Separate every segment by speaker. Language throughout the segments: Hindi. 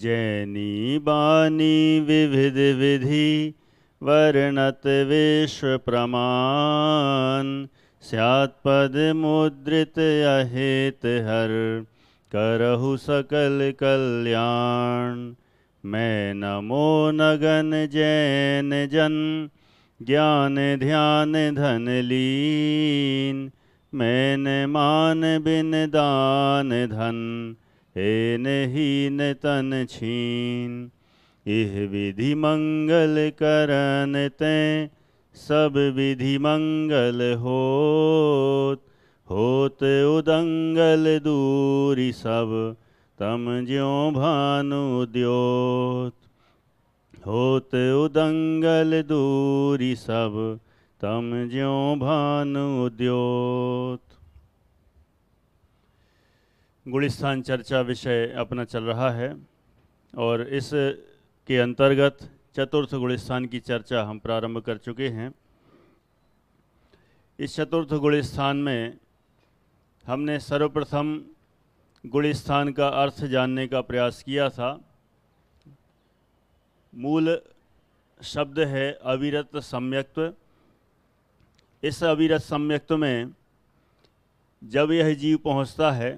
Speaker 1: जैनी बानी विविध विधि वर्णत विश्व प्रमाण स्यात्पद मुद्रित अहित हर करहु सकल कल्याण मैं नमो नगन जैन जन ज्ञान ध्यान धन लीन मैन मान बिन दान धन हे नहीं तन छीन इह विधि मंगल करन ते सब विधि मंगल होत होत उदंगल दूरी सब तम ज्यो भानु द्योत होत उदंगल दूरी सब तम ज्यो भानु द्योत गुणिस्थान चर्चा विषय अपना चल रहा है और इस के अंतर्गत चतुर्थ गुणिस्थान की चर्चा हम प्रारंभ कर चुके हैं इस चतुर्थ गुणिस्थान में हमने सर्वप्रथम गुणिस्थान का अर्थ जानने का प्रयास किया था मूल शब्द है अविरत सम्यक्त्व इस अविरत सम्यक्त्व में जब यह जीव पहुंचता है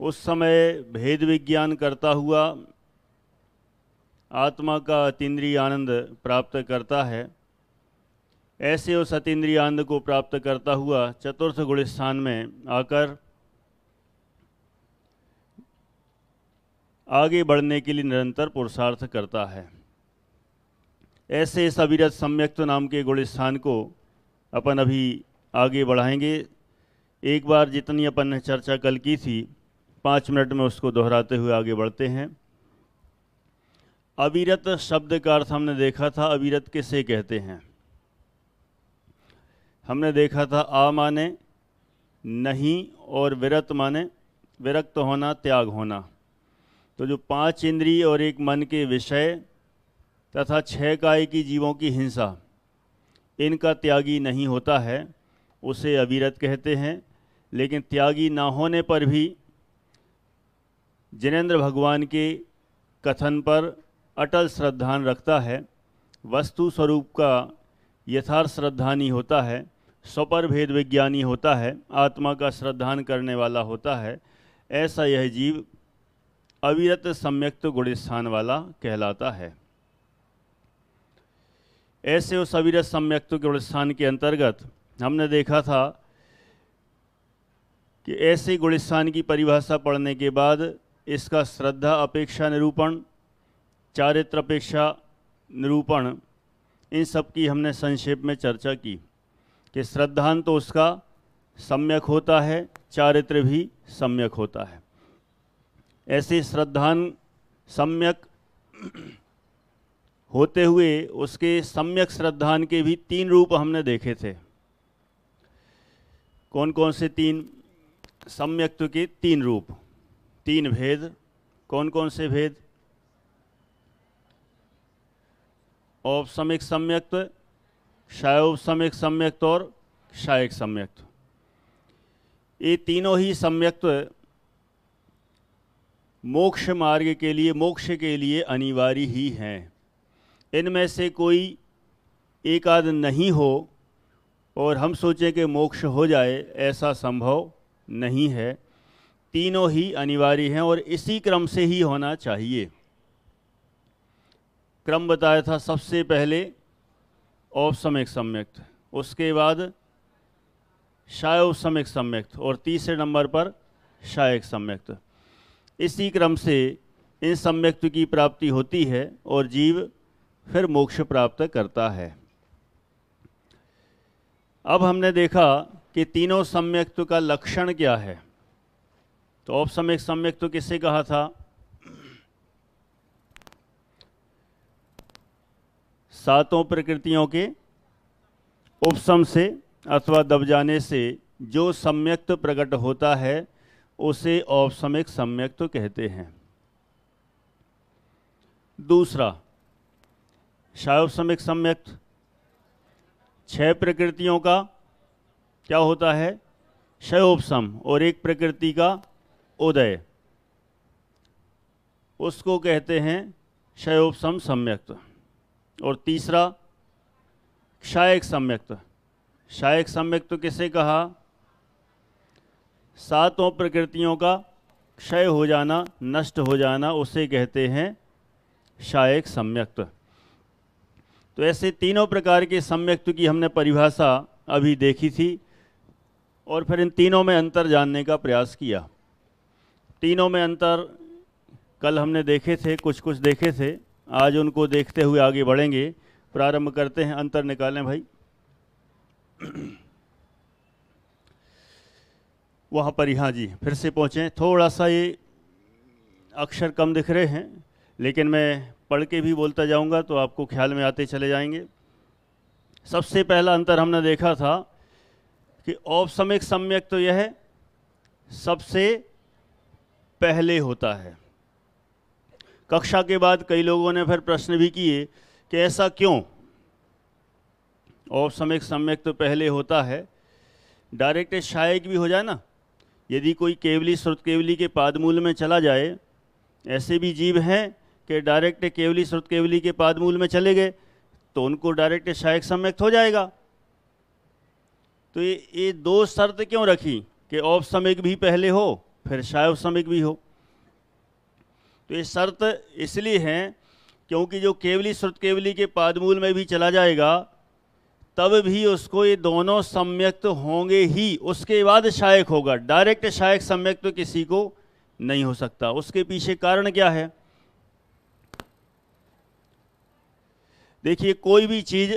Speaker 1: उस समय भेद विज्ञान करता हुआ आत्मा का अतीन्द्रिय आनंद प्राप्त करता है ऐसे उस अतीन्द्रिय आनंद को प्राप्त करता हुआ चतुर्थ गुण स्थान में आकर आगे बढ़ने के लिए निरंतर पुरुषार्थ करता है ऐसे इस अविरत सम्यक्त नाम के गुण स्थान को अपन अभी आगे बढ़ाएंगे एक बार जितनी अपन ने चर्चा कल की थी पाँच मिनट में उसको दोहराते हुए आगे बढ़ते हैं अविरत शब्द का अर्थ हमने देखा था अविरत किसे कहते हैं हमने देखा था आ माने नहीं और विरत माने विरक्त होना त्याग होना तो जो पांच इंद्रिय और एक मन के विषय तथा छह काय की जीवों की हिंसा इनका त्यागी नहीं होता है उसे अविरत कहते हैं लेकिन त्यागी ना होने पर भी जिनेन्द्र भगवान के कथन पर अटल श्रद्धान रखता है वस्तु स्वरूप का यथार्थ श्रद्धानी होता है स्वपर भेद विज्ञानी होता है आत्मा का श्रद्धान करने वाला होता है ऐसा यह जीव अविरत सम्यक्त गुणस्थान वाला कहलाता है ऐसे उस अविरत सम्यक्त गुणस्थान के अंतर्गत हमने देखा था कि ऐसे गुणस्थान की परिभाषा पढ़ने के बाद इसका श्रद्धा अपेक्षा निरूपण चारित्र अपेक्षा निरूपण इन सब की हमने संक्षेप में चर्चा की कि श्रद्धांत तो उसका सम्यक होता है चारित्र भी सम्यक होता है ऐसे श्रद्धांत सम्यक होते हुए उसके सम्यक श्रद्धांत के भी तीन रूप हमने देखे थे कौन कौन से तीन सम्यक्त तो के तीन रूप तीन भेद कौन कौन से भेद औपसमिक सम्यक्त क्षयोपसमिक सम्यक्त और शायक सम्यक्त ये तीनों ही सम्यक्त मोक्ष मार्ग के लिए मोक्ष के लिए अनिवार्य ही हैं इनमें से कोई एक आध नहीं हो और हम सोचें कि मोक्ष हो जाए ऐसा संभव नहीं है तीनों ही अनिवार्य हैं और इसी क्रम से ही होना चाहिए क्रम बताया था सबसे पहले औप सम्यक सम्यक्त उसके बाद शाय सम्यक सम्यक्त और तीसरे नंबर पर शायक सम्यक्त इसी क्रम से इन सम्यक्त की प्राप्ति होती है और जीव फिर मोक्ष प्राप्त करता है अब हमने देखा कि तीनों सम्यक्त का लक्षण क्या है तो औपसम्यक सम्यक तो किससे कहा था सातों प्रकृतियों के उपसम से अथवा दब जाने से जो सम्यक्त तो प्रकट होता है उसे औपसमिक सम्यक्त तो कहते हैं दूसरा शायोपसमिक सम्यक्त छह प्रकृतियों का क्या होता है क्षयोपसम और एक प्रकृति का उदय उसको कहते हैं क्षयोपम सम्यक्त और तीसरा क्षायक सम्यक्त क्षायक सम्यक्त किसे कहा सातों प्रकृतियों का क्षय हो जाना नष्ट हो जाना उसे कहते हैं शायक सम्यक्त तो ऐसे तीनों प्रकार के सम्यक्त की हमने परिभाषा अभी देखी थी और फिर इन तीनों में अंतर जानने का प्रयास किया तीनों में अंतर कल हमने देखे थे कुछ कुछ देखे थे आज उनको देखते हुए आगे बढ़ेंगे प्रारंभ करते हैं अंतर निकालें भाई वहाँ पर यहाँ जी फिर से पहुँचें थोड़ा सा ये अक्षर कम दिख रहे हैं लेकिन मैं पढ़ के भी बोलता जाऊँगा तो आपको ख्याल में आते चले जाएंगे सबसे पहला अंतर हमने देखा था कि औपसमिक सम्यक तो यह है सबसे पहले होता है कक्षा के बाद कई लोगों ने फिर प्रश्न भी किए कि ऐसा क्यों समय सम्यक तो पहले होता है डायरेक्ट शायक भी हो जाए ना यदि कोई केवली श्रुत केवली के पादमूल में चला जाए ऐसे भी जीव हैं कि डायरेक्ट केवली श्रुत केवली के पादमूल में चले गए तो उनको डायरेक्ट शायक सम्यक हो जाएगा तो ये ये दो शर्त क्यों रखी कि औपसमयिक भी पहले हो फिर शायव श्रमिक भी हो तो ये शर्त इसलिए है क्योंकि जो केवली श्रुत केवली के पादमूल में भी चला जाएगा तब भी उसको ये दोनों सम्यक्त होंगे ही उसके बाद शायक होगा डायरेक्ट शायक सम्यक्त तो किसी को नहीं हो सकता उसके पीछे कारण क्या है देखिए कोई भी चीज़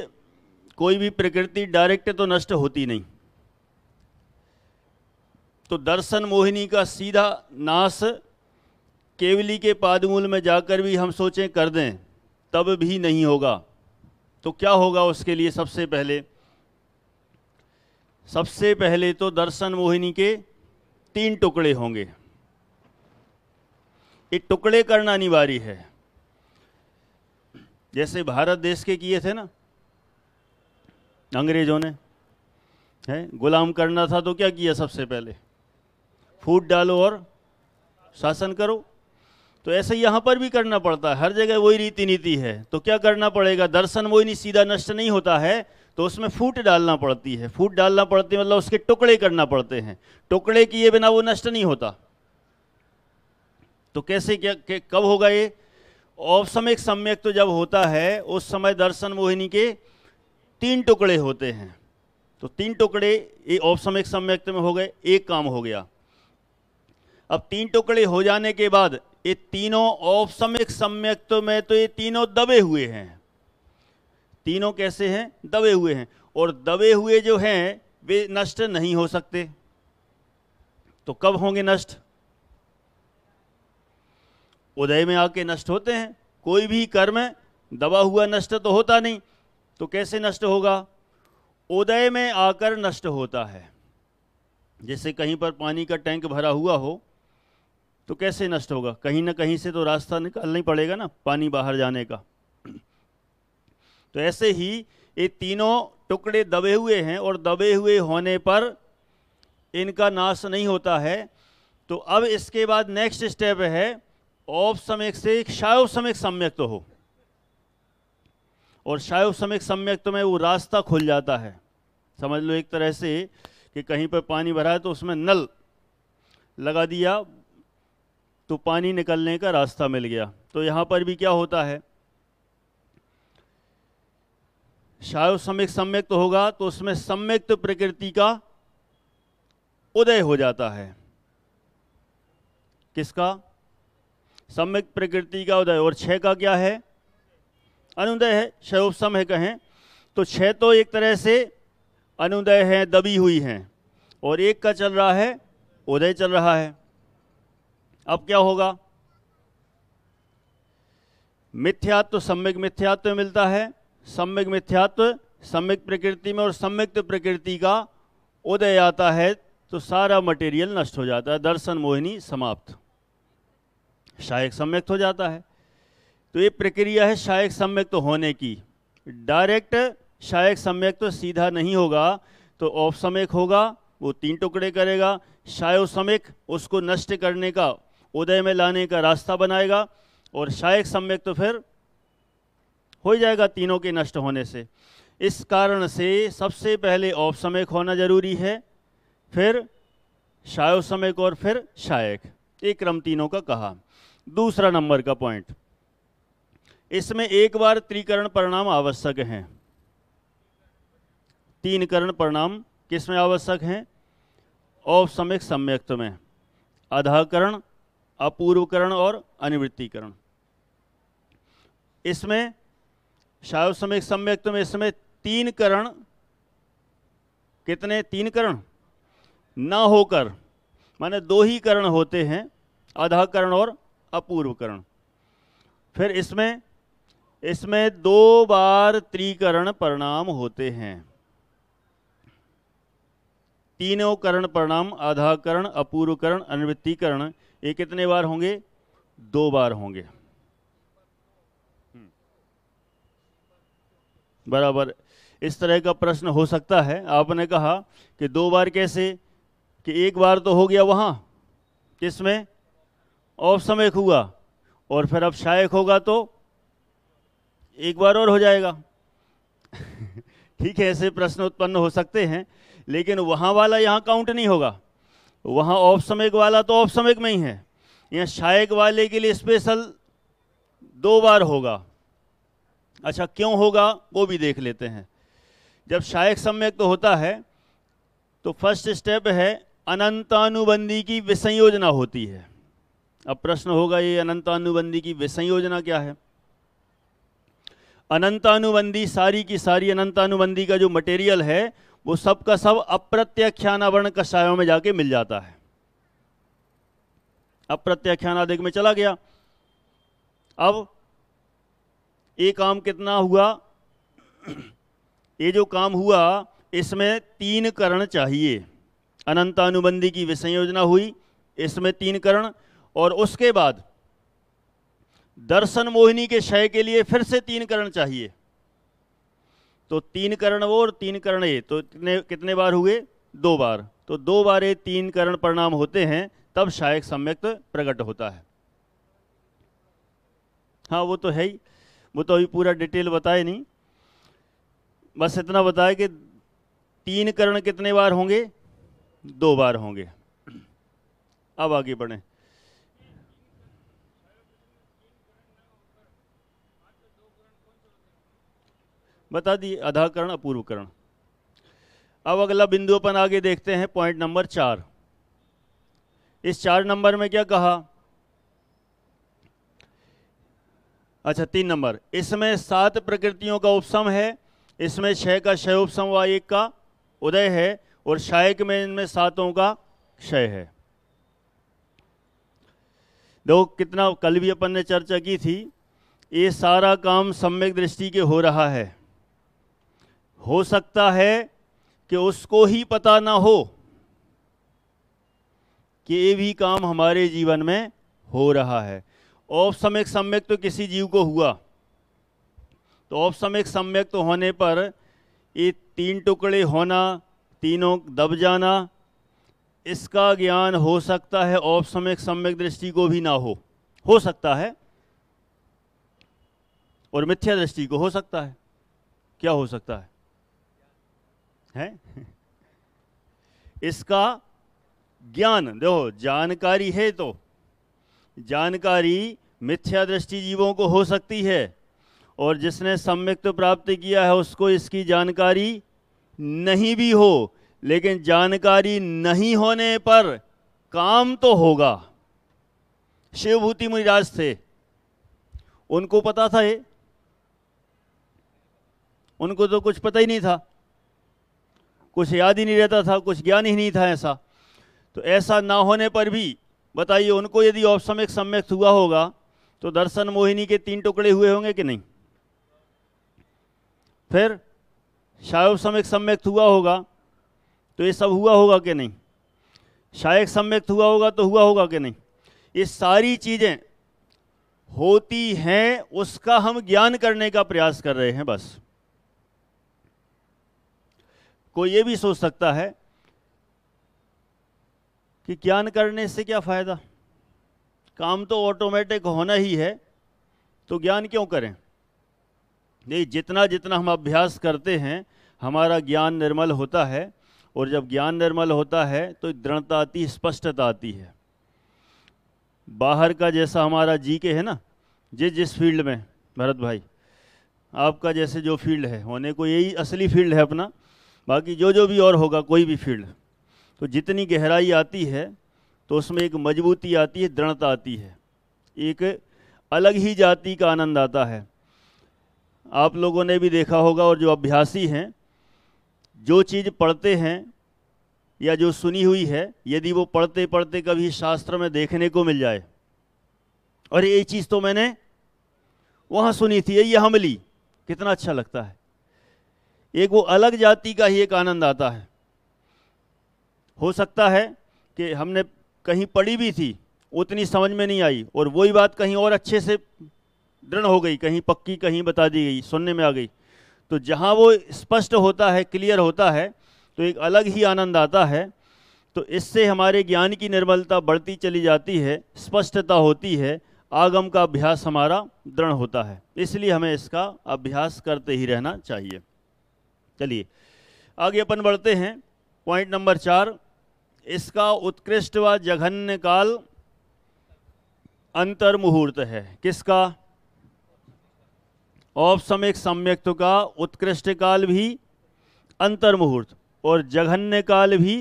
Speaker 1: कोई भी प्रकृति डायरेक्ट तो नष्ट होती नहीं तो दर्शन मोहिनी का सीधा नाश केवली के पादमूल में जाकर भी हम सोचें कर दें तब भी नहीं होगा तो क्या होगा उसके लिए सबसे पहले सबसे पहले तो दर्शन मोहिनी के तीन टुकड़े होंगे ये टुकड़े करना अनिवार्य है जैसे भारत देश के किए थे ना अंग्रेजों ने है गुलाम करना था तो क्या किया सबसे पहले फूट डालो और शासन करो तो ऐसे यहाँ पर भी करना पड़ता है हर जगह वही रीति नीति है तो क्या करना पड़ेगा दर्शन वही नहीं सीधा नष्ट नहीं होता है तो उसमें फूट डालना पड़ती है फूट डालना पड़ती है मतलब उसके टुकड़े करना पड़ते हैं टुकड़े किए बिना वो नष्ट नहीं होता तो कैसे क्या कब होगा ये औपसमिक सम्यक तो जब होता है उस समय दर्शन मोहिनी के तीन टुकड़े होते हैं तो तीन टुकड़े ये औपसमिक सम्यक्त तो में हो गए एक काम हो गया अब तीन टुकड़े हो जाने के बाद ये तीनों औपसमिक सम्यक तो में तो ये तीनों दबे हुए हैं तीनों कैसे हैं दबे हुए हैं और दबे हुए जो हैं वे नष्ट नहीं हो सकते तो कब होंगे नष्ट उदय में आके नष्ट होते हैं कोई भी कर्म दबा हुआ नष्ट तो होता नहीं तो कैसे नष्ट होगा उदय में आकर नष्ट होता है जैसे कहीं पर पानी का टैंक भरा हुआ हो तो कैसे नष्ट होगा कहीं ना कहीं से तो रास्ता निकालना ही पड़ेगा ना पानी बाहर जाने का तो ऐसे ही ये तीनों टुकड़े दबे हुए हैं और दबे हुए होने पर इनका नाश नहीं होता है तो अब इसके बाद नेक्स्ट स्टेप है औप समय से शायव समय सम्यक तो हो और शायव समय सम्यक तो में वो रास्ता खुल जाता है समझ लो एक तरह से कि कहीं पर पानी भरा है तो उसमें नल लगा दिया तो पानी निकलने का रास्ता मिल गया तो यहाँ पर भी क्या होता है शायद सम्यक सम्यक तो होगा तो उसमें सम्यक तो प्रकृति का उदय हो जाता है किसका सम्यक प्रकृति का उदय और छह का क्या है अनुदय है क्षयोपसम है कहें तो छह तो एक तरह से अनुदय है दबी हुई है और एक का चल रहा है उदय चल रहा है अब क्या होगा मिथ्यात्व सम्यक मिथ्यात्व मिलता है सम्यक मिथ्यात्व सम्यक प्रकृति में और सम्यक तो प्रकृति का उदय आता है तो सारा मटेरियल नष्ट हो जाता है दर्शन मोहिनी समाप्त शायक सम्यक हो तो जाता है तो ये प्रक्रिया है शायक सम्यक तो होने की डायरेक्ट शायक सम्यक तो सीधा नहीं होगा तो औपसमयक होगा वो तीन टुकड़े करेगा शायो सम्यक उसको नष्ट करने का उदय में लाने का रास्ता बनाएगा और शायक सम्यक तो फिर हो जाएगा तीनों के नष्ट होने से इस कारण से सबसे पहले औपसमयक होना जरूरी है फिर शायो समय और फिर शायक ये क्रम तीनों का कहा दूसरा नंबर का पॉइंट इसमें एक बार त्रिकरण परिणाम आवश्यक हैं तीन करण परिणाम किस में आवश्यक हैं औपसमयक सम्यक्त में अधाकरण अपूर्वकरण और अनिवृत्तिकरण इसमें शायद समय सम्यक्त तो में इसमें तीन करण कितने तीन करण न होकर माने दो ही करण होते हैं अधकरण और अपूर्वकरण फिर इसमें इसमें दो बार त्रिकरण परिणाम होते हैं तीनों करण परिणाम आधाकरण अपूर्वकरण अनिवृत्तिकरण ये कितने बार होंगे दो बार होंगे बराबर इस तरह का प्रश्न हो सकता है आपने कहा कि दो बार कैसे कि एक बार तो हो गया किस किसमें ऑफ समय हुआ और फिर अब शायक होगा तो एक बार और हो जाएगा ठीक है ऐसे प्रश्न उत्पन्न हो सकते हैं लेकिन वहां वाला यहां काउंट नहीं होगा वहाँ औपसमयिक वाला तो औपसमयिक में ही है यहाँ शायक वाले के लिए स्पेशल दो बार होगा अच्छा क्यों होगा वो भी देख लेते हैं जब शायक सम्यक तो होता है तो फर्स्ट स्टेप है अनंतानुबंधी की विसंयोजना होती है अब प्रश्न होगा ये अनंतानुबंधी की विसंयोजना क्या है अनंतानुबंधी सारी की सारी अनंतानुबंधी का जो मटेरियल है वो सब का सब अप्रत्याख्यानावरण कषायों में जाके मिल जाता है अप्रत्याख्यानाधिक में चला गया अब ये काम कितना हुआ ये जो काम हुआ इसमें तीन करण चाहिए अनंतानुबंधी की विषय योजना हुई इसमें तीन करण और उसके बाद दर्शन मोहिनी के क्षय के लिए फिर से तीन करण चाहिए तो तीन करण वो और तीन करण ये तो कितने कितने बार हुए दो बार तो दो बार ये तीन करण परिणाम होते हैं तब सहायक सम्यक प्रकट होता है हाँ वो तो है ही वो तो अभी पूरा डिटेल बताए नहीं बस इतना बताए कि तीन करण कितने बार होंगे दो बार होंगे अब आगे बढ़ें बता दिए अधाकरण अपूर्वकरण अब अगला बिंदु अपन आगे देखते हैं पॉइंट नंबर चार इस चार नंबर में क्या कहा अच्छा तीन नंबर इसमें सात प्रकृतियों का उपसम है इसमें छह का क्षय उपसम व एक का उदय है और शायक में इनमें सातों का क्षय है देखो कितना कल भी अपन ने चर्चा की थी ये सारा काम सम्यक दृष्टि के हो रहा है हो सकता है कि उसको ही पता ना हो कि ये भी काम हमारे जीवन में हो रहा है औप सम्यक सम्यक तो किसी जीव को हुआ तो औप सम्यक सम्यक तो होने पर ये तीन टुकड़े होना तीनों दब जाना इसका ज्ञान हो सकता है औप सम्यक सम्यक दृष्टि को भी ना हो हो सकता है और मिथ्या दृष्टि को हो सकता है क्या हो सकता है है इसका ज्ञान देखो जानकारी है तो जानकारी मिथ्या दृष्टि जीवों को हो सकती है और जिसने सम्यक तो प्राप्त किया है उसको इसकी जानकारी नहीं भी हो लेकिन जानकारी नहीं होने पर काम तो होगा शिवभूति मुनिराज थे उनको पता था ये उनको तो कुछ पता ही नहीं था कुछ याद ही नहीं रहता था कुछ ज्ञान ही नहीं था ऐसा तो ऐसा ना होने पर भी बताइए उनको यदि औपसमिक सम्यक हुआ होगा तो दर्शन मोहिनी के तीन टुकड़े हुए होंगे कि नहीं फिर शायक सम्यक सम्यक हुआ होगा तो ये सब हुआ होगा कि नहीं शायक सम्यक हुआ होगा तो हुआ होगा कि नहीं ये सारी चीज़ें होती हैं उसका हम ज्ञान करने का प्रयास कर रहे हैं बस कोई ये भी सोच सकता है कि ज्ञान करने से क्या फ़ायदा काम तो ऑटोमेटिक होना ही है तो ज्ञान क्यों करें नहीं जितना जितना हम अभ्यास करते हैं हमारा ज्ञान निर्मल होता है और जब ज्ञान निर्मल होता है तो दृढ़ता आती स्पष्टता आती है बाहर का जैसा हमारा जी के है ना जिस जिस फील्ड में भरत भाई आपका जैसे जो फील्ड है होने को यही असली फील्ड है अपना बाकी जो जो भी और होगा कोई भी फील्ड तो जितनी गहराई आती है तो उसमें एक मजबूती आती है दृढ़ता आती है एक अलग ही जाति का आनंद आता है आप लोगों ने भी देखा होगा और जो अभ्यासी हैं जो चीज़ पढ़ते हैं या जो सुनी हुई है यदि वो पढ़ते पढ़ते कभी शास्त्र में देखने को मिल जाए और ये चीज़ तो मैंने वहाँ सुनी थी ये हमली कितना अच्छा लगता है एक वो अलग जाति का ही एक आनंद आता है हो सकता है कि हमने कहीं पढ़ी भी थी उतनी समझ में नहीं आई और वही बात कहीं और अच्छे से दृढ़ हो गई कहीं पक्की कहीं बता दी गई सुनने में आ गई तो जहाँ वो स्पष्ट होता है क्लियर होता है तो एक अलग ही आनंद आता है तो इससे हमारे ज्ञान की निर्मलता बढ़ती चली जाती है स्पष्टता होती है आगम का अभ्यास हमारा दृढ़ होता है इसलिए हमें इसका अभ्यास करते ही रहना चाहिए चलिए आगे अपन बढ़ते हैं पॉइंट नंबर चार इसका उत्कृष्ट व जघन्य काल अंतर मुहूर्त है किसका औपसमिक सम्यक्त तो का उत्कृष्ट काल भी मुहूर्त और जघन्य काल भी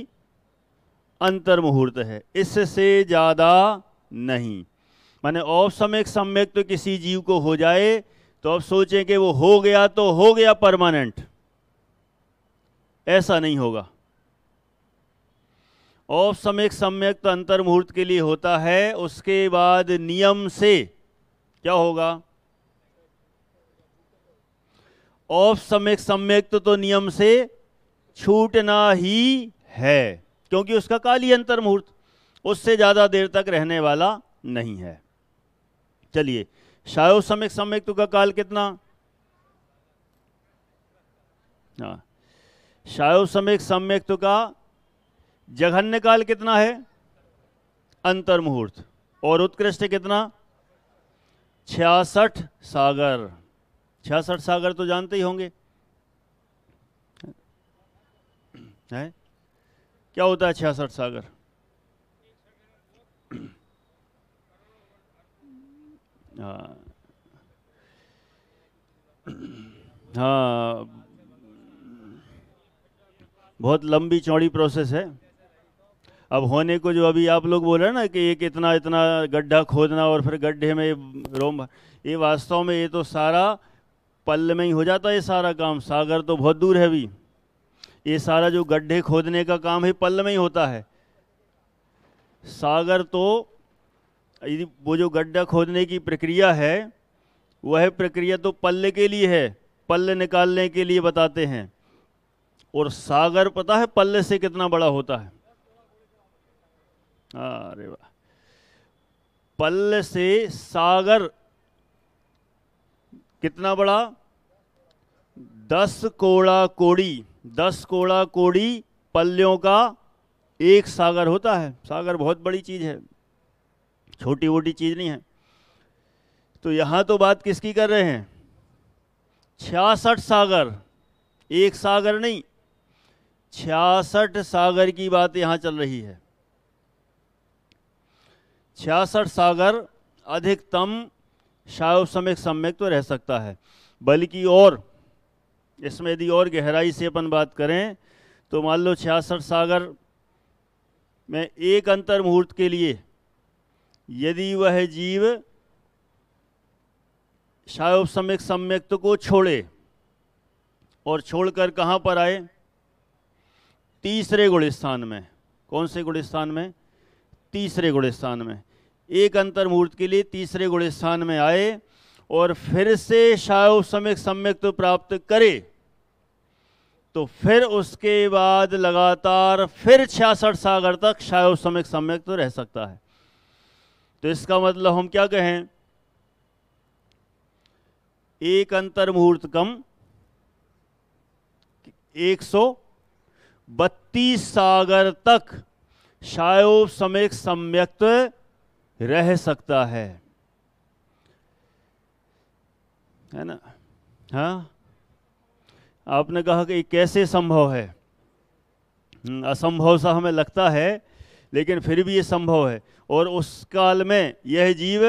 Speaker 1: मुहूर्त है इससे ज़्यादा नहीं माने औपसमिक सम्यक तो किसी जीव को हो जाए तो अब सोचें कि वो हो गया तो हो गया परमानेंट ऐसा नहीं होगा समय सम्यक तो मुहूर्त के लिए होता है उसके बाद नियम से क्या होगा औपसमयक सम्यक तो, तो नियम से छूटना ही है क्योंकि उसका काली मुहूर्त उससे ज़्यादा देर तक रहने वाला नहीं है चलिए समय सम्यक तो का काल कितना हाँ शायो सम्यक सम्यक तो का जघन्य काल कितना है अंतर मुहूर्त और उत्कृष्ट कितना छियासठ सागर छियासठ सागर तो जानते ही होंगे है क्या होता है छियासठ सागर हाँ हाँ बहुत लंबी चौड़ी प्रोसेस है अब होने को जो अभी आप लोग बोल रहे हैं ना कि एक इतना इतना गड्ढा खोदना और फिर गड्ढे में रोम ये वास्तव में ये तो सारा पल में ही हो जाता है ये सारा काम सागर तो बहुत दूर है अभी ये सारा जो गड्ढे खोदने का काम है पल में ही होता है सागर तो यदि वो जो गड्ढा खोदने की प्रक्रिया है वह प्रक्रिया तो पल्ले के लिए है पल्ले निकालने के लिए बताते हैं और सागर पता है पल्ले से कितना बड़ा होता है अरे वाह पल्ले से सागर कितना बड़ा दस कोड़ा कोड़ी दस कोड़ा कोड़ी पल्लों का एक सागर होता है सागर बहुत बड़ी चीज है छोटी वोटी चीज नहीं है तो यहां तो बात किसकी कर रहे हैं छियासठ सागर एक सागर नहीं छियासठ सागर की बात यहाँ चल रही है छियासठ सागर अधिकतम शाव समय सम्यक तो रह सकता है बल्कि और इसमें यदि और गहराई से अपन बात करें तो मान लो छियासठ सागर में एक अंतर मुहूर्त के लिए यदि वह जीव समय सम्यक्त तो को छोड़े और छोड़कर कहाँ पर आए तीसरे गुणस्थान में कौन से गुणस्थान में तीसरे गुणस्थान में एक अंतर मुहूर्त के लिए तीसरे गुणस्थान में आए और फिर से शायु सम्यक सम्यक तो प्राप्त करे तो फिर उसके बाद लगातार फिर छियासठ सागर तक शायु सम्यक सम्यक तो रह सकता है तो इसका मतलब हम क्या कहें एक अंतर मुहूर्त कम एक सौ बत्तीस सागर तक शायोप समेक सम्यक्त रह सकता है है ना हाँ आपने कहा कि कैसे संभव है हम्म, असंभव सा हमें लगता है लेकिन फिर भी ये संभव है और उस काल में यह जीव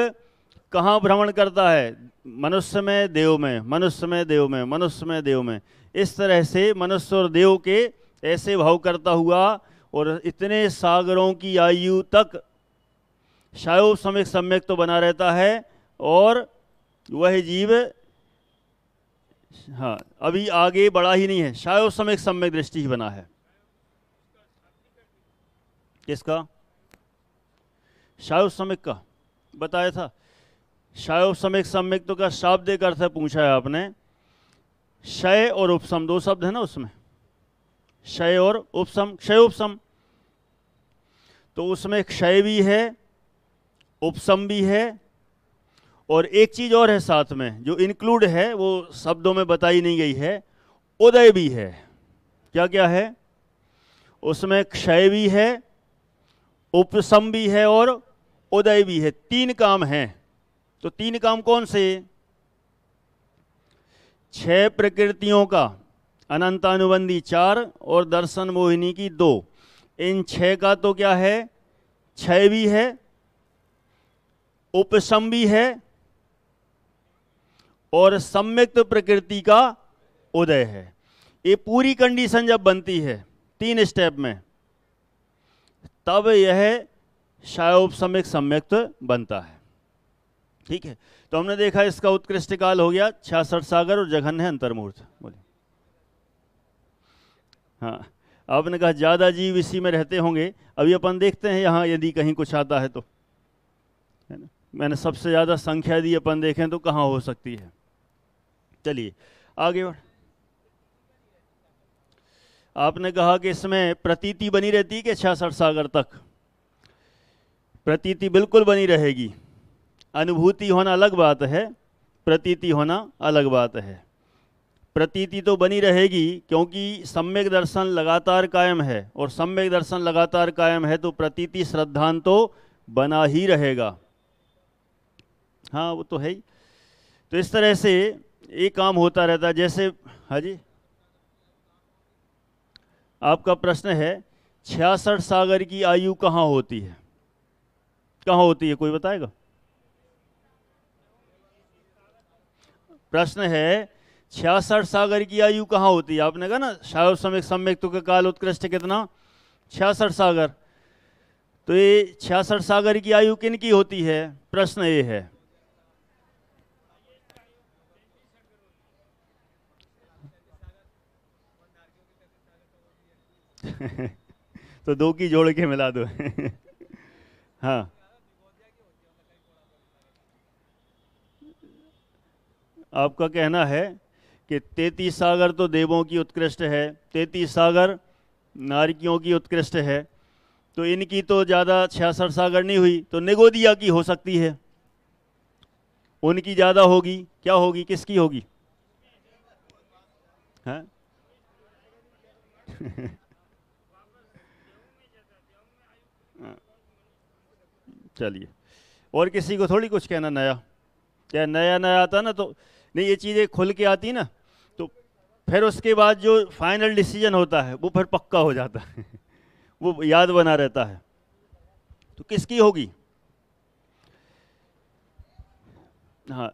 Speaker 1: कहाँ भ्रमण करता है मनुष्य में देव में मनुष्य में देव में मनुष्य में देव में इस तरह से मनुष्य और देव के ऐसे भाव करता हुआ और इतने सागरों की आयु तक शायो समय सम्यक तो बना रहता है और वह जीव हाँ अभी आगे बढ़ा ही नहीं है शायो समय सम्यक दृष्टि ही बना है किसका शायो समय का बताया था शायो समय सम्यक तो का शाब्दिक अर्थ है पूछा है आपने शय और उपसम दो शब्द है ना उसमें क्षय और उपसम क्षय उपसम तो उसमें क्षय भी है उपसम भी है और एक चीज़ और है साथ में जो इंक्लूड है वो शब्दों में बताई नहीं गई है उदय भी है क्या क्या है उसमें क्षय भी है उपसम भी है और उदय भी है तीन काम हैं तो तीन काम कौन से छह प्रकृतियों का अनंतानुबंधी चार और दर्शन मोहिनी की दो इन छ का तो क्या है क्षय भी है उपसम भी है और सम्यक्त प्रकृति का उदय है ये पूरी कंडीशन जब बनती है तीन स्टेप में तब यह शायोपसमिक सम्यक्त बनता है ठीक है तो हमने देखा इसका उत्कृष्ट काल हो गया छियासठ सागर और जघन है अंतर्मूर्त बोलिए हाँ आपने कहा ज़्यादा जीव इसी में रहते होंगे अभी अपन देखते हैं यहाँ यदि कहीं कुछ आता है तो है ना मैंने सबसे ज़्यादा संख्या यदि अपन देखें तो कहाँ हो सकती है चलिए आगे बढ़ आपने कहा कि इसमें प्रतीति बनी रहती है कि छियासठ सागर तक प्रतीति बिल्कुल बनी रहेगी अनुभूति होना अलग बात है प्रतीति होना अलग बात है प्रतीति तो बनी रहेगी क्योंकि सम्यक दर्शन लगातार कायम है और सम्यक दर्शन लगातार कायम है तो प्रतीति श्रद्धांत तो बना ही रहेगा हाँ वो तो है ही तो इस तरह से एक काम होता रहता जैसे हाँ जी आपका प्रश्न है छियासठ सागर की आयु कहाँ होती है कहाँ होती है कोई बताएगा प्रश्न है छियासठ सागर की आयु कहाँ होती है आपने कहा ना शायद समय सम्यक तो काल उत्कृष्ट कितना छियासठ सागर तो ये छियासठ सागर की आयु किन की होती है प्रश्न ये है तो दो की जोड़ के मिला दो हाँ आपका कहना है कि तैतीस सागर तो देवों की उत्कृष्ट है तैतीस सागर नारकियों की उत्कृष्ट है तो इनकी तो ज़्यादा छियासठ सागर नहीं हुई तो निगोदिया की हो सकती है उनकी ज़्यादा होगी क्या होगी किसकी होगी हैं चलिए और किसी को थोड़ी कुछ कहना नया क्या नया नया आता ना तो नहीं ये चीज़ें खुल के आती ना फिर उसके बाद जो फाइनल डिसीजन होता है वो फिर पक्का हो जाता है वो याद बना रहता है तो किसकी होगी हाँ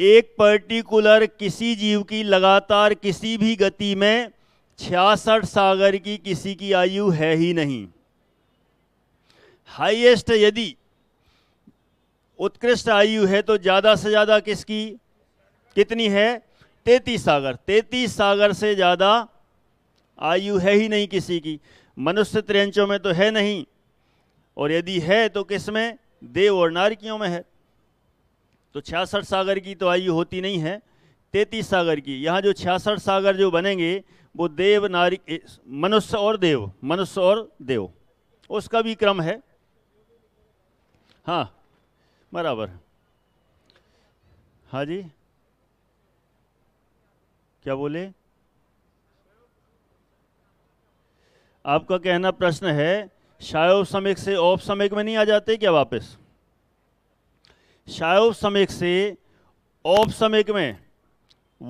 Speaker 1: एक पर्टिकुलर किसी जीव की लगातार किसी भी गति में छियासठ सागर की किसी की आयु है ही नहीं हाईएस्ट यदि उत्कृष्ट आयु है तो ज़्यादा से ज़्यादा किसकी कितनी है तैतीस सागर तैतीस सागर से ज़्यादा आयु है ही नहीं किसी की मनुष्य त्रियंचों में तो है नहीं और यदि है तो किस में देव और नारकियों में है तो छियासठ सागर की तो आयु होती नहीं है तैतीस सागर की यहाँ जो छियासठ सागर जो बनेंगे वो देव नारी मनुष्य और देव मनुष्य और देव उसका भी क्रम है हाँ बराबर हाँ जी क्या बोले आपका कहना प्रश्न है शायो समेक से औप समेक में नहीं आ जाते क्या वापस शायो समेक से औप समेक में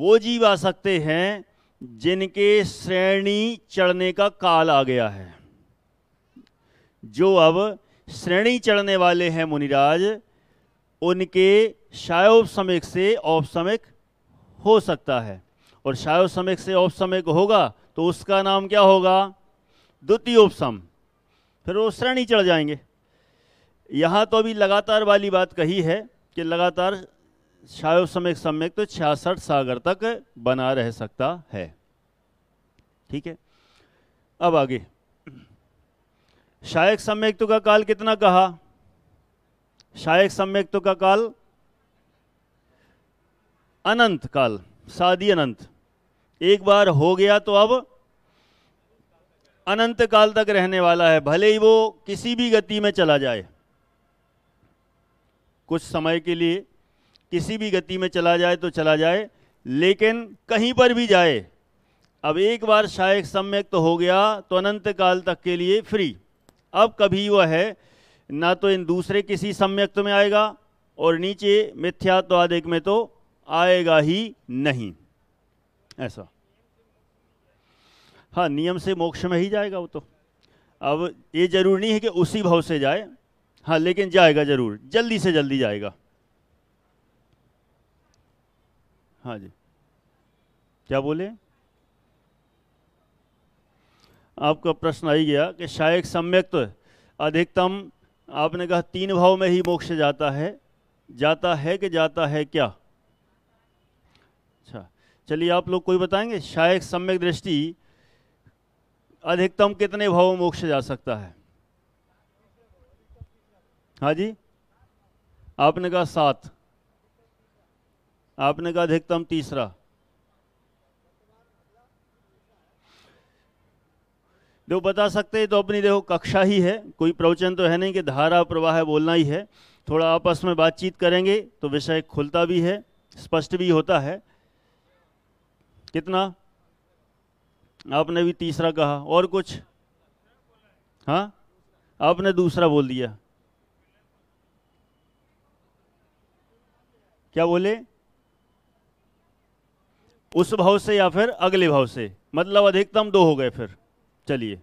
Speaker 1: वो जीव आ सकते हैं जिनके श्रेणी चढ़ने का काल आ गया है जो अब श्रेणी चढ़ने वाले हैं मुनिराज उनके समय से समय हो सकता है और शायो समेक से उपसमेक होगा तो उसका नाम क्या होगा द्वितीय उपसम फिर वो श्रेणी चढ़ जाएंगे यहाँ तो अभी लगातार वाली बात कही है कि लगातार शायो समेक समय तो छियासठ सागर तक बना रह सकता है ठीक है अब आगे शायक सम्यक्तु का काल कितना कहा शायक सम्यक्तु का काल अनंत काल सादी अनंत एक बार हो गया तो अब अनंत काल तक रहने वाला है भले ही वो किसी भी गति में चला जाए कुछ समय के लिए किसी भी गति में चला जाए तो चला जाए लेकिन कहीं पर भी जाए अब एक बार शायक सम्यक तो हो गया तो अनंत काल तक के लिए फ्री अब कभी वह है ना तो इन दूसरे किसी सम्यक्त तो में आएगा और नीचे मिथ्यात्वादिक में तो आएगा ही नहीं ऐसा हाँ नियम से मोक्ष में ही जाएगा वो तो अब ये जरूरी नहीं है कि उसी भाव से जाए हाँ लेकिन जाएगा जरूर जल्दी से जल्दी जाएगा हाँ जी क्या बोले आपका प्रश्न आ ही गया कि शायद सम्यक तो अधिकतम आपने कहा तीन भाव में ही मोक्ष जाता है जाता है कि जाता है क्या अच्छा चलिए आप लोग कोई बताएंगे शायक सम्यक दृष्टि अधिकतम कितने भावों मोक्ष जा सकता है हाँ जी आपने कहा सात आपने कहा अधिकतम तीसरा जो तो बता सकते हैं तो अपनी देखो कक्षा ही है कोई प्रवचन तो है नहीं कि धारा प्रवाह बोलना ही है थोड़ा आपस में बातचीत करेंगे तो विषय खुलता भी है स्पष्ट भी होता है कितना आपने भी तीसरा कहा और कुछ हाँ आपने दूसरा बोल दिया क्या बोले उस भाव से या फिर अगले भाव से मतलब अधिकतम दो हो गए फिर चलिए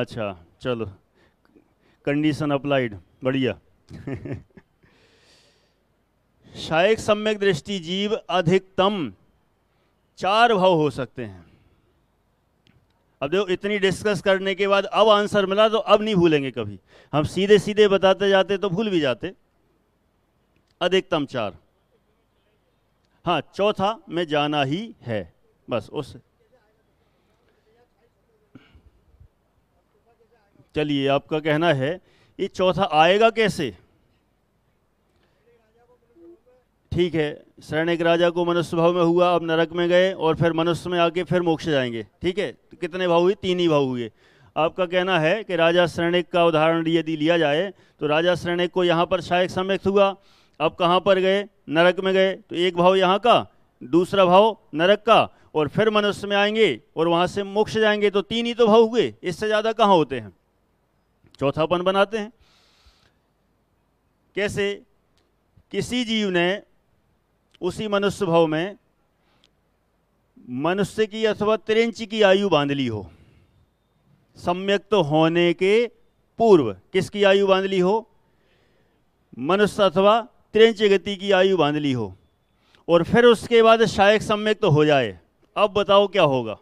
Speaker 1: अच्छा चलो कंडीशन अप्लाइड बढ़िया शायक सम्यक दृष्टि जीव अधिकतम चार भाव हो सकते हैं अब देखो इतनी डिस्कस करने के बाद अब आंसर मिला तो अब नहीं भूलेंगे कभी हम सीधे सीधे बताते जाते तो भूल भी जाते अधिकतम चार हाँ चौथा में जाना ही है बस उस चलिए आपका कहना है ये चौथा आएगा कैसे ठीक है शरण एक राजा को मनुष्य भाव में हुआ अब नरक में गए और फिर मनुष्य में आके फिर मोक्ष जाएंगे ठीक है तो कितने भाव हुए तीन ही भाव हुए आपका कहना है कि राजा श्रेणिक का उदाहरण यदि लिया जाए तो राजा श्रेणिक को यहाँ पर शायक सम्यक्त हुआ अब कहाँ पर गए नरक में गए तो एक भाव यहाँ का दूसरा भाव नरक का और फिर मनुष्य में आएंगे और वहाँ से मोक्ष जाएंगे तो तीन ही तो भाव हुए इससे ज़्यादा कहाँ होते हैं चौथापन बनाते हैं कैसे किसी जीव ने उसी मनुष्य भाव में मनुष्य की अथवा त्रिंच की आयु बांध ली हो सम्यक्त तो होने के पूर्व किसकी आयु बांध ली हो मनुष्य अथवा त्रिंच गति की आयु बांध ली हो और फिर उसके बाद शायक सम्यक्त तो हो जाए अब बताओ क्या होगा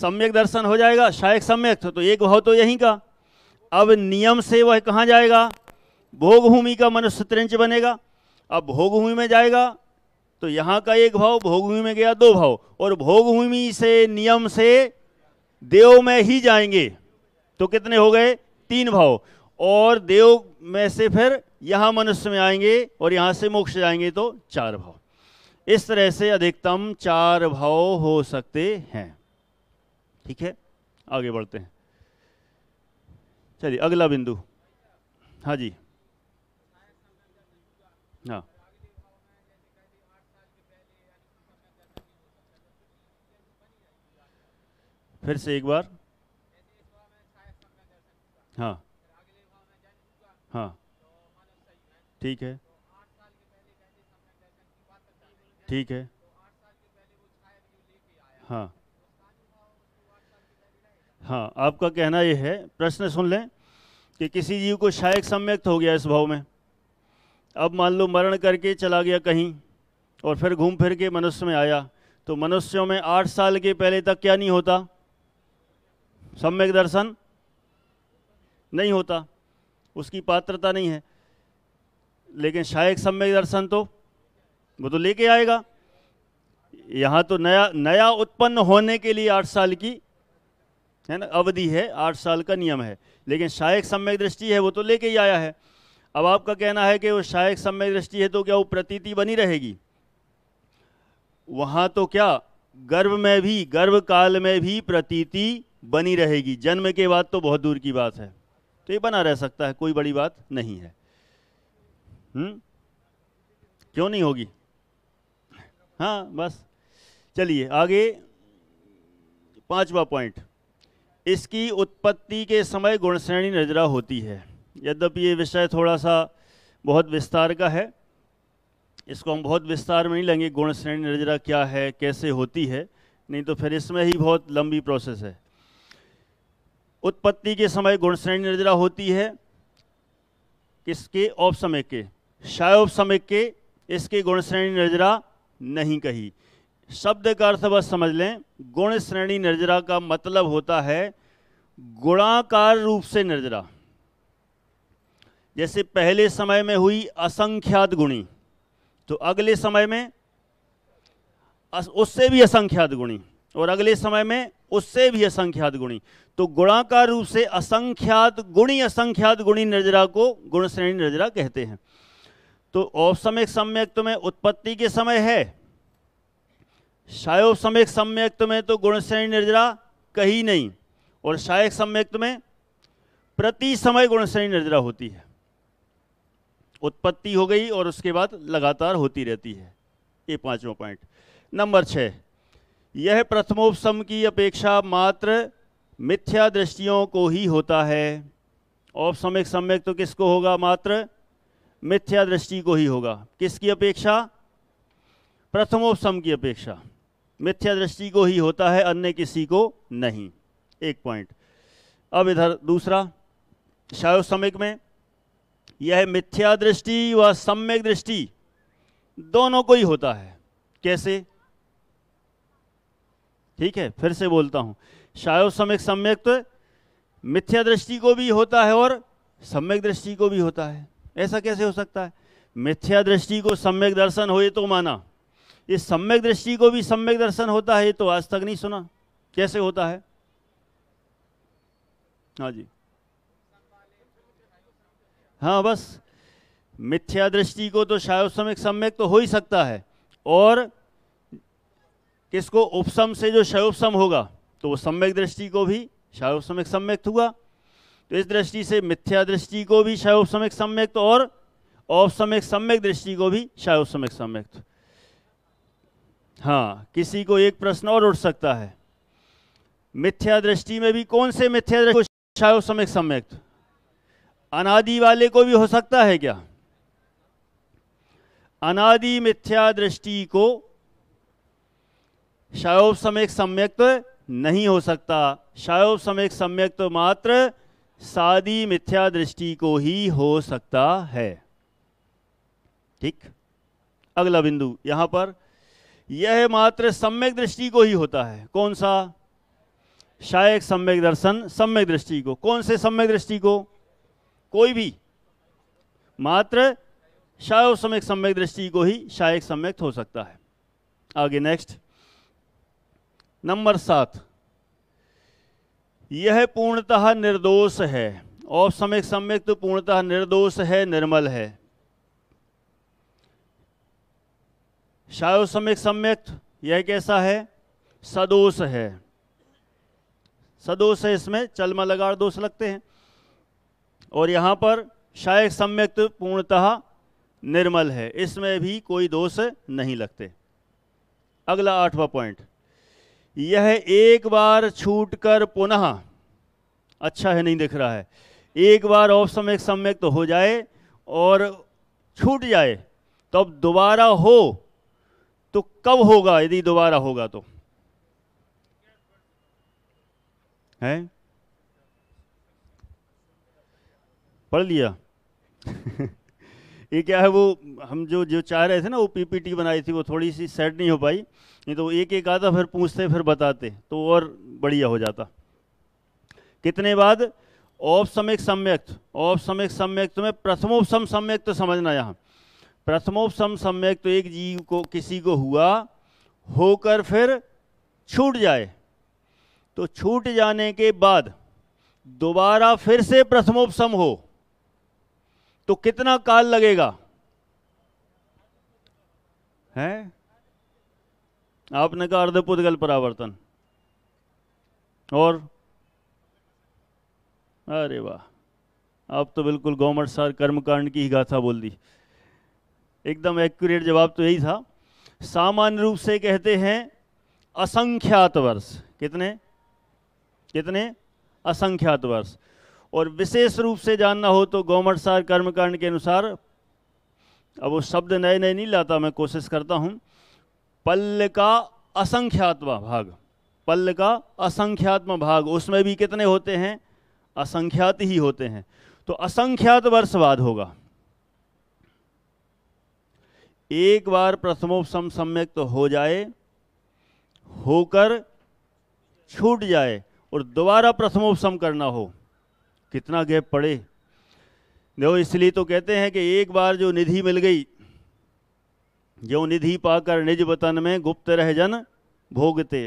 Speaker 1: सम्यक दर्शन हो जाएगा शायक सम्यक तो एक तो भाव तो यहीं का अब नियम से वह कहाँ जाएगा भोग भूमि का मनुष्य त्रिंच बनेगा अब भोग भूमि में जाएगा तो यहाँ का एक भाव भोग भूमि में गया दो भाव और भोगभूमि से नियम से देव में ही जाएंगे तो कितने हो गए तीन भाव और देव में से फिर यहाँ मनुष्य में आएंगे और यहाँ से मोक्ष जाएंगे तो चार भाव इस तरह से अधिकतम चार भाव हो सकते हैं ठीक है आगे बढ़ते हैं चलिए अगला बिंदु हाँ जी हाँ फिर से एक बार हाँ हाँ ठीक है ठीक है हाँ हाँ आपका कहना यह है प्रश्न सुन लें कि किसी जीव को शायक सम्यक्त हो गया इस भाव में अब मान लो मरण करके चला गया कहीं और फिर घूम फिर के मनुष्य में आया तो मनुष्यों में आठ साल के पहले तक क्या नहीं होता सम्यक दर्शन नहीं होता उसकी पात्रता नहीं है लेकिन शायक सम्यक दर्शन तो वो तो लेके आएगा यहाँ तो नया नया उत्पन्न होने के लिए आठ साल की है ना अवधि है आठ साल का नियम है लेकिन सहायक सम्यक दृष्टि है वो तो लेके ही आया है अब आपका कहना है कि वो सहायक सम्यक दृष्टि है तो क्या वो प्रतीति बनी रहेगी वहाँ तो क्या गर्भ में भी गर्भ काल में भी प्रतीति बनी रहेगी जन्म के बाद तो बहुत दूर की बात है तो ये बना रह सकता है कोई बड़ी बात नहीं है हुँ? क्यों नहीं होगी हाँ बस चलिए आगे पांचवा पॉइंट इसकी उत्पत्ति के समय गुणश्रेणी नजरा होती है यद्यपि ये विषय थोड़ा सा बहुत विस्तार का है इसको हम बहुत विस्तार में नहीं लेंगे गुणश्रेणी नजरा क्या है कैसे होती है नहीं तो फिर इसमें ही बहुत लंबी प्रोसेस है उत्पत्ति के समय गुणश्रेणी नजरा होती है किसके औपसमय के शायोपसमय औपसमय के इसकी गुणश्रेणी नजरा नहीं कही शब्द का अर्थ बस समझ लें गुण श्रेणी निर्जरा का मतलब होता है गुणाकार रूप से निर्जरा जैसे पहले समय में हुई असंख्यात गुणी तो अगले समय में उससे भी असंख्यात गुणी और अगले समय में उससे भी असंख्यात गुणी तो गुणाकार रूप से असंख्यात गुणी असंख्यात गुणी निर्जरा को गुण श्रेणी निर्जरा कहते हैं तो औसमयक सम्यक तो में उत्पत्ति के समय है शायो सम्यक सम्यक्त में तो गुणश्रेणी निर्जरा कही नहीं और शायक सम्यक्त में प्रति समय गुणश्रेणी निर्जरा होती है उत्पत्ति हो गई और उसके बाद लगातार होती रहती है ये पांचवा पॉइंट नंबर छः यह प्रथमोपसम की अपेक्षा मात्र मिथ्या दृष्टियों को ही होता है औपसमिक सम्यक तो किसको होगा मात्र मिथ्या दृष्टि को ही होगा किसकी अपेक्षा प्रथमोपसम की अपेक्षा मिथ्या दृष्टि को ही होता है अन्य किसी को नहीं एक पॉइंट अब इधर दूसरा शायो सम्यक में यह मिथ्या दृष्टि व सम्यक दृष्टि दोनों को ही होता है कैसे ठीक है फिर से बोलता हूं शायो सम्यक सम्यक तो मिथ्या दृष्टि को भी होता है और सम्यक दृष्टि को भी होता है ऐसा कैसे हो सकता है मिथ्या दृष्टि को सम्यक दर्शन हो तो माना ये सम्यक दृष्टि को भी सम्यक दर्शन होता है तो आज तक नहीं सुना कैसे होता है हाँ जी हाँ बस मिथ्या दृष्टि को तो शायद समय सम्यक तो हो ही सकता है और किसको उपसम से जो शयोपसम होगा तो वो सम्यक दृष्टि को भी शयोपसमयक सम्यक हुआ तो इस दृष्टि से मिथ्या दृष्टि को भी शयोपसमयक सम्यक तो और औपसमिक सम्यक दृष्टि को भी समय सम्यक हाँ किसी को एक प्रश्न और उठ सकता है मिथ्या दृष्टि में भी कौन से मिथ्या दृष्टि समय सम्यक अनादि वाले को भी हो सकता है क्या अनादि मिथ्या दृष्टि को शायोप समेक सम्यक्त नहीं हो सकता शायोप समेक सम्यक्त मात्र सादी मिथ्या दृष्टि को ही हो सकता है ठीक अगला बिंदु यहां पर यह मात्र सम्यक दृष्टि को ही होता है कौन सा शायक सम्यक दर्शन सम्यक दृष्टि को कौन से सम्यक दृष्टि को कोई भी मात्र शाय सम्यक सम्यक दृष्टि को ही शायक सम्यक हो सकता है आगे नेक्स्ट नंबर सात यह पूर्णतः निर्दोष है और सम्यक सम्यक तो पूर्णतः निर्दोष है निर्मल है शायोसमिक सम्यक यह कैसा है सदोष है सदोष है इसमें चलमा लगाड़ दोष लगते हैं और यहां पर शायक सम्यक्त पूर्णतः निर्मल है इसमें भी कोई दोष नहीं लगते अगला आठवां पॉइंट यह एक बार छूटकर पुनः अच्छा है नहीं दिख रहा है एक बार औपसमयक सम्यक तो हो जाए और छूट जाए तो दोबारा हो तो कब होगा यदि दोबारा होगा तो है पढ़ लिया ये क्या है वो हम जो जो चाह रहे थे ना वो पीपीटी बनाई थी वो थोड़ी सी सेट नहीं हो पाई नहीं तो एक एक आता फिर पूछते फिर बताते तो और बढ़िया हो जाता कितने बाद औपसमिक सम्यक्त औपसमिक सम्यक्त में प्रथमोपम सम्यक्त समझना यहाँ प्रथमोपम सम्यक तो एक जीव को किसी को हुआ होकर फिर छूट जाए तो छूट जाने के बाद दोबारा फिर से प्रथमोपम हो तो कितना काल लगेगा है आपने कहा अर्धपुतगल परावर्तन और अरे वाह आप तो बिल्कुल गौमठ सार कर्मकांड की ही गाथा बोल दी एकदम एक्यूरेट जवाब तो यही था सामान्य रूप से कहते हैं असंख्यात वर्ष कितने कितने असंख्यात वर्ष और विशेष रूप से जानना हो तो गौमठसार सार कर्मकांड के अनुसार अब वो शब्द नए नए नहीं लाता मैं कोशिश करता हूँ पल्ल का असंख्यात्मा भाग पल्ल का असंख्यात्मा भाग उसमें भी कितने होते हैं असंख्यात ही होते हैं तो असंख्यात वर्ष बाद होगा एक बार प्रथमोपम सम्यक तो हो जाए होकर छूट जाए और दोबारा प्रथमोपम करना हो कितना गैप पड़े देखो इसलिए तो कहते हैं कि एक बार जो निधि मिल गई जो निधि पाकर निज वतन में गुप्त रह जन भोगते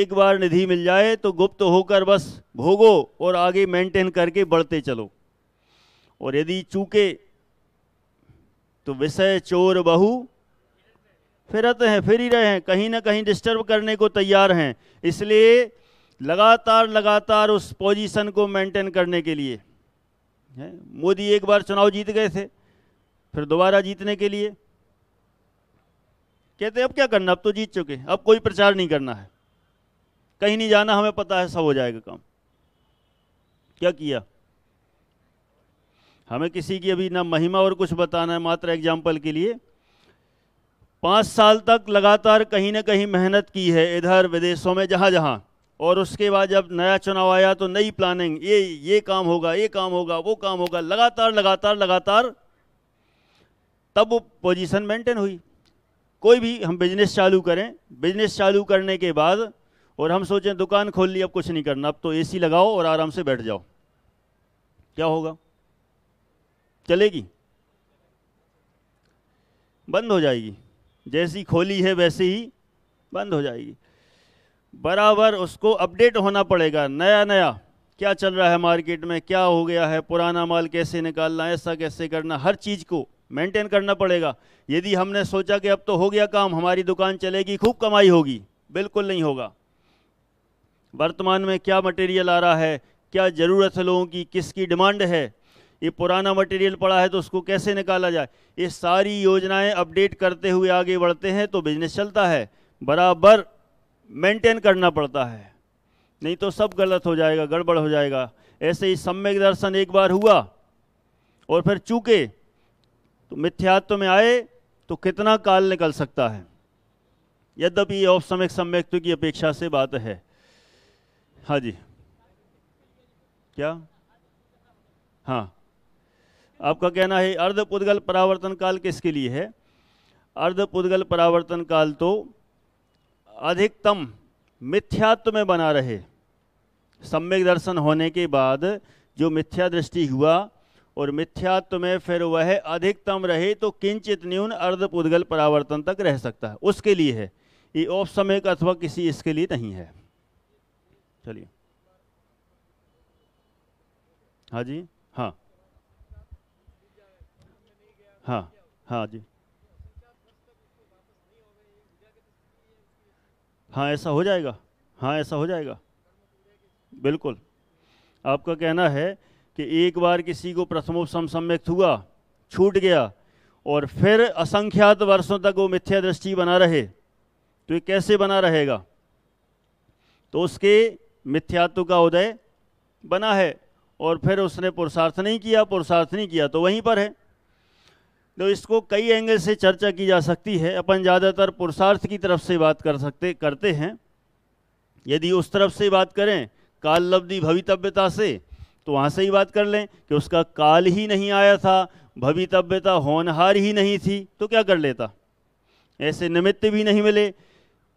Speaker 1: एक बार निधि मिल जाए तो गुप्त होकर बस भोगो और आगे मेंटेन करके बढ़ते चलो और यदि चूके तो विषय चोर बहु फिरत हैं फिर ही रहे हैं कहीं ना कहीं डिस्टर्ब करने को तैयार हैं इसलिए लगातार लगातार उस पोजीशन को मेंटेन करने के लिए मोदी एक बार चुनाव जीत गए थे फिर दोबारा जीतने के लिए कहते अब क्या करना अब तो जीत चुके अब कोई प्रचार नहीं करना है कहीं नहीं जाना हमें पता है सब हो जाएगा काम क्या किया हमें किसी की अभी ना महिमा और कुछ बताना है मात्र एग्जाम्पल के लिए पाँच साल तक लगातार कहीं ना कहीं मेहनत की है इधर विदेशों में जहाँ जहाँ और उसके बाद जब नया चुनाव आया तो नई प्लानिंग ये ये काम होगा ये काम होगा वो काम होगा लगातार लगातार लगातार तब वो पोजिशन मेंटेन हुई कोई भी हम बिजनेस चालू करें बिजनेस चालू करने के बाद और हम सोचें दुकान खोल ली अब कुछ नहीं करना अब तो एसी लगाओ और आराम से बैठ जाओ क्या होगा चलेगी बंद हो जाएगी जैसी खोली है वैसे ही बंद हो जाएगी बराबर उसको अपडेट होना पड़ेगा नया नया क्या चल रहा है मार्केट में क्या हो गया है पुराना माल कैसे निकालना ऐसा कैसे करना हर चीज़ को मेंटेन करना पड़ेगा यदि हमने सोचा कि अब तो हो गया काम हमारी दुकान चलेगी खूब कमाई होगी बिल्कुल नहीं होगा वर्तमान में क्या मटेरियल आ रहा है क्या ज़रूरत है लोगों की किसकी डिमांड है ये पुराना मटेरियल पड़ा है तो उसको कैसे निकाला जाए ये सारी योजनाएं अपडेट करते हुए आगे बढ़ते हैं तो बिजनेस चलता है बराबर मेंटेन करना पड़ता है नहीं तो सब गलत हो जाएगा गड़बड़ हो जाएगा ऐसे ही सम्यक दर्शन एक बार हुआ और फिर चूके तो मिथ्यात्व में आए तो कितना काल निकल सकता है यद्यपि ये औपसमयिक सम्यक्त्व की अपेक्षा से बात है हाँ जी क्या हाँ आपका कहना है अर्ध पुद्गल परावर्तन काल किसके लिए है अर्ध पुद्गल परावर्तन काल तो अधिकतम मिथ्यात्व में बना रहे सम्यक दर्शन होने के बाद जो मिथ्या दृष्टि हुआ और मिथ्यात्व में फिर वह अधिकतम रहे तो किंचित न्यून अर्ध पुद्गल परावर्तन तक रह सकता है उसके लिए है ये ऑफ समय का अथवा किसी इसके लिए नहीं है चलिए हाँ जी हाँ हाँ हाँ जी हाँ ऐसा हो जाएगा हाँ ऐसा हो जाएगा बिल्कुल आपका कहना है कि एक बार किसी को प्रथमोपम सम्यक हुआ छूट गया और फिर असंख्यात वर्षों तक वो मिथ्या दृष्टि बना रहे तो ये कैसे बना रहेगा तो उसके मिथ्यात्व का उदय बना है और फिर उसने पुरुषार्थ नहीं किया पुरुषार्थ नहीं किया तो वहीं पर है तो इसको कई एंगल से चर्चा की जा सकती है अपन ज़्यादातर पुरुषार्थ की तरफ से बात कर सकते करते हैं यदि उस तरफ से बात करें काल लब्धि भवितव्यता से तो वहाँ से ही बात कर लें कि उसका काल ही नहीं आया था भवितव्यता होनहार ही नहीं थी तो क्या कर लेता ऐसे निमित्त भी नहीं मिले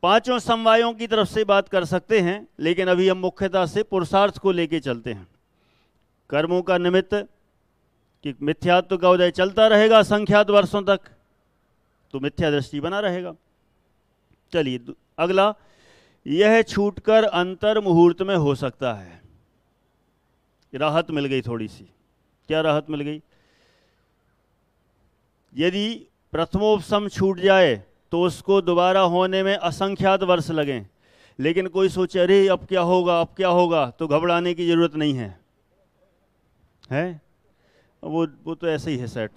Speaker 1: पांचों समवायों की तरफ से बात कर सकते हैं लेकिन अभी हम मुख्यतः से पुरुषार्थ को लेके चलते हैं कर्मों का निमित्त कि मिथ्यात्व तो का उदय चलता रहेगा संख्यात वर्षों तक तो मिथ्या दृष्टि बना रहेगा चलिए अगला यह छूटकर अंतर मुहूर्त में हो सकता है राहत मिल गई थोड़ी सी क्या राहत मिल गई यदि प्रथमोपसम छूट जाए तो उसको दोबारा होने में असंख्यात वर्ष लगे लेकिन कोई सोचे अरे अब क्या होगा अब क्या होगा तो घबराने की ज़रूरत नहीं है है वो वो तो ऐसे ही है सेट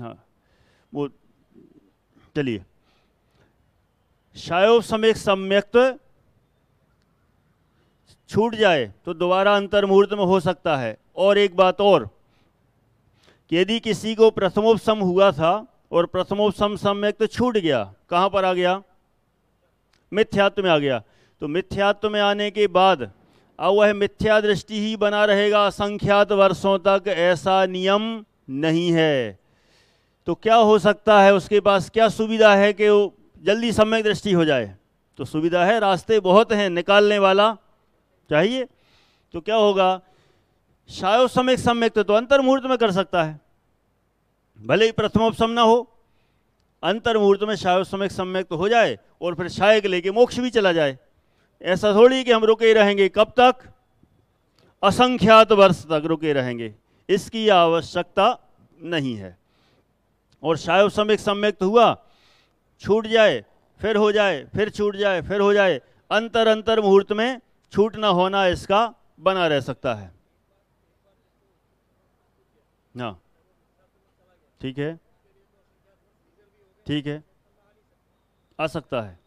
Speaker 1: हाँ वो चलिए शायो समय सम्यक्त छूट जाए तो दोबारा अंतर्मुहूर्त में हो सकता है और एक बात और कि यदि किसी को प्रथमोपसम हुआ था और प्रथमोपसम सम्यक तो छूट गया कहाँ पर आ गया मिथ्यात्व में आ गया तो मिथ्यात्व में आने के बाद और वह मिथ्या दृष्टि ही बना रहेगा असंख्यात वर्षों तक ऐसा नियम नहीं है तो क्या हो सकता है उसके पास क्या सुविधा है कि वो जल्दी सम्यक दृष्टि हो जाए तो सुविधा है रास्ते बहुत हैं निकालने वाला चाहिए तो क्या होगा शायो सम्यक सम्यक तो, तो मुहूर्त में कर सकता है भले ही प्रथमोपम ना हो मुहूर्त में शायो सम्यक सम्यक तो हो जाए और फिर शायक लेके मोक्ष भी चला जाए ऐसा थोड़ी कि हम रुके रहेंगे कब तक असंख्यात वर्ष तक रुके रहेंगे इसकी आवश्यकता नहीं है और शायद सम्यक हुआ छूट जाए फिर हो जाए फिर छूट जाए फिर हो जाए अंतर अंतर मुहूर्त में छूट ना होना इसका बना रह सकता है हाँ ठीक है ठीक है आ सकता है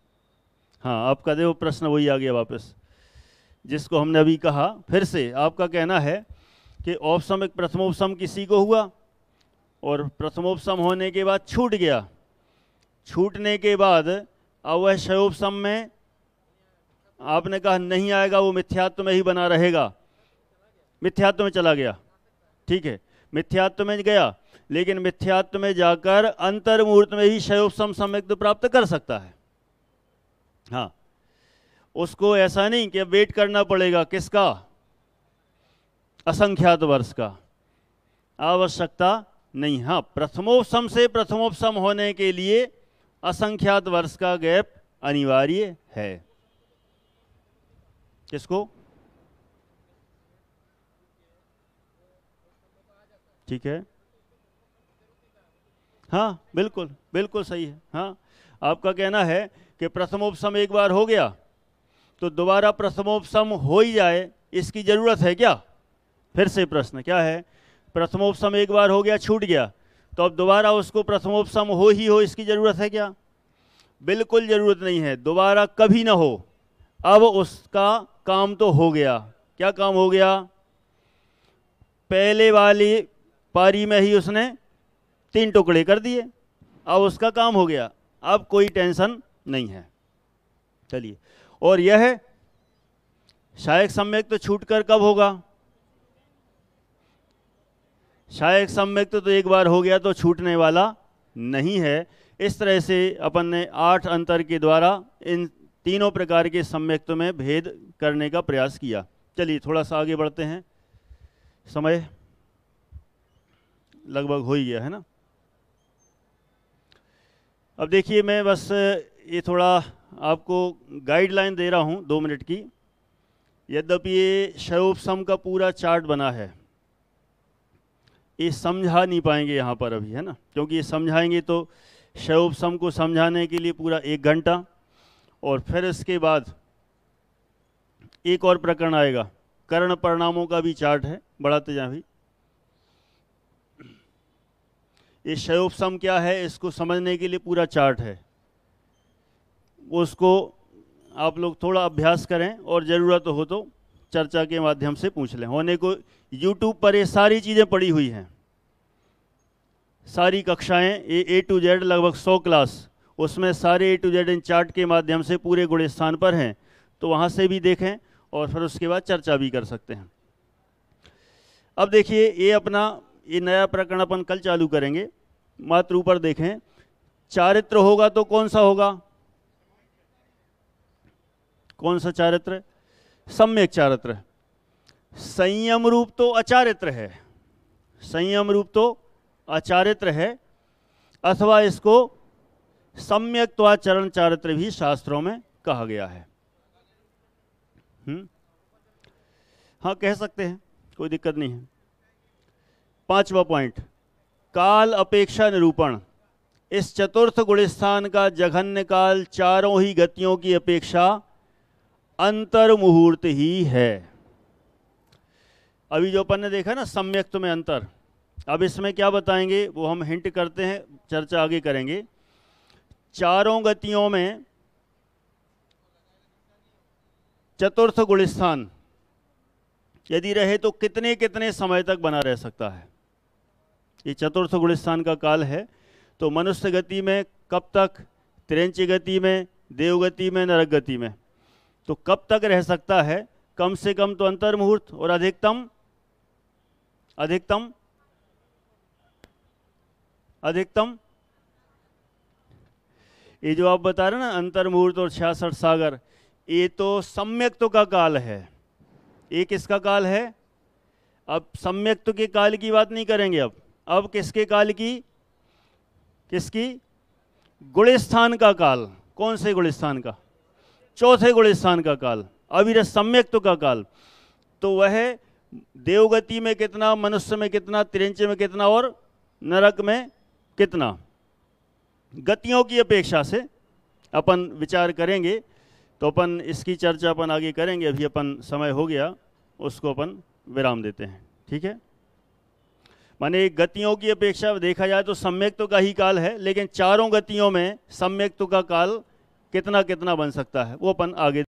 Speaker 1: हाँ आपका देखो प्रश्न वही आ गया वापस जिसको हमने अभी कहा फिर से आपका कहना है कि ऑप्शन एक प्रथमोपसम किसी को हुआ और प्रथमोपसम होने के बाद छूट गया छूटने के बाद अब वह शयोपसम में आपने कहा नहीं आएगा वो मिथ्यात्व में ही बना रहेगा मिथ्यात्व में चला गया ठीक है मिथ्यात्व में गया लेकिन मिथ्यात्व में जाकर अंतर्मूर्त में ही शयोपसम सम्यक्त तो प्राप्त कर सकता है हाँ उसको ऐसा नहीं कि वेट करना पड़ेगा किसका असंख्यात वर्ष का आवश्यकता नहीं हाँ प्रथमोपसम से प्रथमोपसम होने के लिए असंख्यात वर्ष का गैप अनिवार्य है किसको ठीक है हाँ बिल्कुल बिल्कुल सही है हाँ आपका कहना है कि प्रथमोपसम एक बार हो गया तो दोबारा प्रथमोपसम हो ही जाए इसकी ज़रूरत है क्या फिर से प्रश्न क्या है प्रथमोपसम एक बार हो गया छूट गया तो अब दोबारा उसको प्रथमोपसम हो ही हो इसकी ज़रूरत है क्या बिल्कुल ज़रूरत नहीं है दोबारा कभी ना हो अब उसका काम तो हो गया क्या काम हो गया पहले वाली पारी में ही उसने तीन टुकड़े कर दिए अब उसका काम हो गया अब कोई टेंशन नहीं है चलिए और यह सहायक सम्यक तो छूट कर कब होगा सहायक सम्यक तो, तो एक बार हो गया तो छूटने वाला नहीं है इस तरह से अपन ने आठ अंतर के द्वारा इन तीनों प्रकार के सम्यक्त में भेद करने का प्रयास किया चलिए थोड़ा सा आगे बढ़ते हैं समय लगभग हो ही गया है ना अब देखिए मैं बस ये थोड़ा आपको गाइडलाइन दे रहा हूँ दो मिनट की यद्यपि ये शयोपसम सम का पूरा चार्ट बना है ये समझा नहीं पाएंगे यहाँ पर अभी है ना क्योंकि ये समझाएंगे तो शयोपसम सम को समझाने के लिए पूरा एक घंटा और फिर इसके बाद एक और प्रकरण आएगा कर्ण परिणामों का भी चार्ट है बढ़ाते जाए भी ये शयोपसम क्या है इसको समझने के लिए पूरा चार्ट है उसको आप लोग थोड़ा अभ्यास करें और ज़रूरत हो तो चर्चा के माध्यम से पूछ लें होने को यूट्यूब पर ये सारी चीज़ें पड़ी हुई हैं सारी कक्षाएं ए ए टू जेड लगभग सौ क्लास उसमें सारे ए टू जेड इन चार्ट के माध्यम से पूरे स्थान पर हैं तो वहाँ से भी देखें और फिर उसके बाद चर्चा भी कर सकते हैं अब देखिए ये अपना ये नया प्रकरण अपन कल चालू करेंगे मात्र ऊपर देखें चारित्र होगा तो कौन सा होगा कौन सा चारित्र सम्यक चारित्र संयम रूप तो अचारित्र है संयम रूप तो अचारित्र है अथवा इसको आचरण चारित्र भी शास्त्रों में कहा गया है हुँ? हम्म? हाँ कह सकते हैं कोई दिक्कत नहीं है पांचवा पॉइंट काल अपेक्षा निरूपण इस चतुर्थ गुणस्थान का जघन्य काल चारों ही गतियों की अपेक्षा अंतर मुहूर्त ही है अभी जो अपन ने देखा ना सम्यक्त में अंतर अब इसमें क्या बताएंगे वो हम हिंट करते हैं चर्चा आगे करेंगे चारों गतियों में चतुर्थ गुणस्थान यदि रहे तो कितने कितने समय तक बना रह सकता है ये चतुर्थ गुणस्थान का काल है तो मनुष्य गति में कब तक त्रेंच गति में देवगति में नरक गति में तो कब तक रह सकता है कम से कम तो अंतर मुहूर्त और अधिकतम अधिकतम अधिकतम ये जो आप बता रहे ना अंतर मुहूर्त और छियासठ सागर ये तो सम्यक तो का काल है ये किसका काल है अब सम्यक तो के काल की बात नहीं करेंगे अब अब किसके काल की किसकी गुणस्थान का काल कौन से गुणस्थान का चौथे गुण स्थान का काल अविरत सम्यक्त तो का काल तो वह देवगति में कितना मनुष्य में कितना त्रिंच में कितना और नरक में कितना गतियों की अपेक्षा से अपन विचार करेंगे तो अपन इसकी चर्चा अपन आगे करेंगे अभी अपन समय हो गया उसको अपन विराम देते हैं ठीक है माने गतियों की अपेक्षा देखा जाए तो सम्यक्त तो का ही काल है लेकिन चारों गतियों में सम्यक्त तो का काल कितना कितना बन सकता है वो अपन आगे